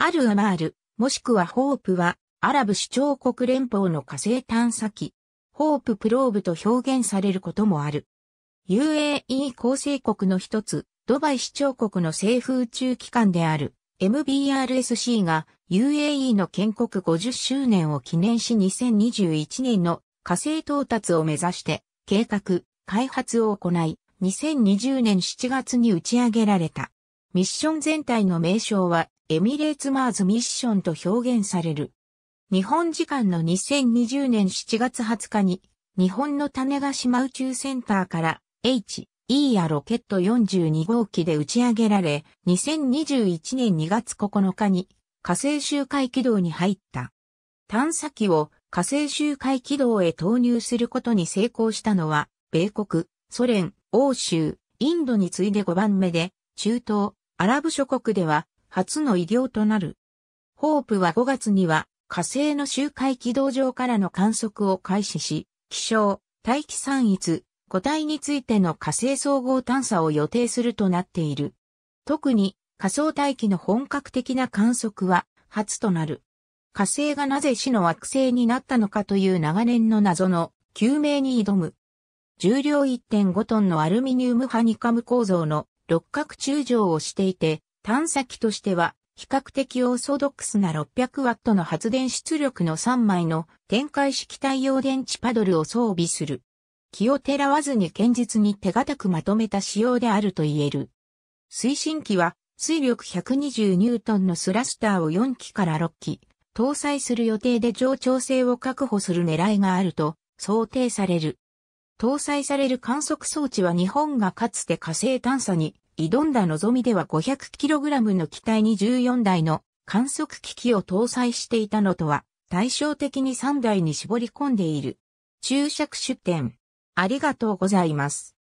アル・アマール、もしくはホープは、アラブ首長国連邦の火星探査機、ホーププローブと表現されることもある。UAE 構成国の一つ、ドバイ市長国の政府宇宙機関である MBRSC が UAE の建国50周年を記念し2021年の火星到達を目指して計画、開発を行い2020年7月に打ち上げられた。ミッション全体の名称はエミレーツマーズミッションと表現される。日本時間の2020年7月20日に、日本の種子島宇宙センターから HE やロケット42号機で打ち上げられ、2021年2月9日に火星周回軌道に入った。探査機を火星周回軌道へ投入することに成功したのは、米国、ソ連、欧州、インドに次いで5番目で、中東、アラブ諸国では初の偉業となる。ホープは5月には火星の周回軌道上からの観測を開始し、気象、大気散逸、個体についての火星総合探査を予定するとなっている。特に仮想大気の本格的な観測は初となる。火星がなぜ死の惑星になったのかという長年の謎の究明に挑む。重量1.5トンのアルミニウムハニカム構造の六角柱状をしていて、探査機としては、比較的オーソドックスな 600W の発電出力の3枚の展開式太陽電池パドルを装備する。気を照らわずに堅実に手堅くまとめた仕様であると言える。推進機は水力120ニュートンのスラスターを4機から6機搭載する予定で上調性を確保する狙いがあると想定される。搭載される観測装置は日本がかつて火星探査に挑んだ望みでは 500kg の機体に14台の観測機器を搭載していたのとは対照的に3台に絞り込んでいる。注釈出展。ありがとうございます。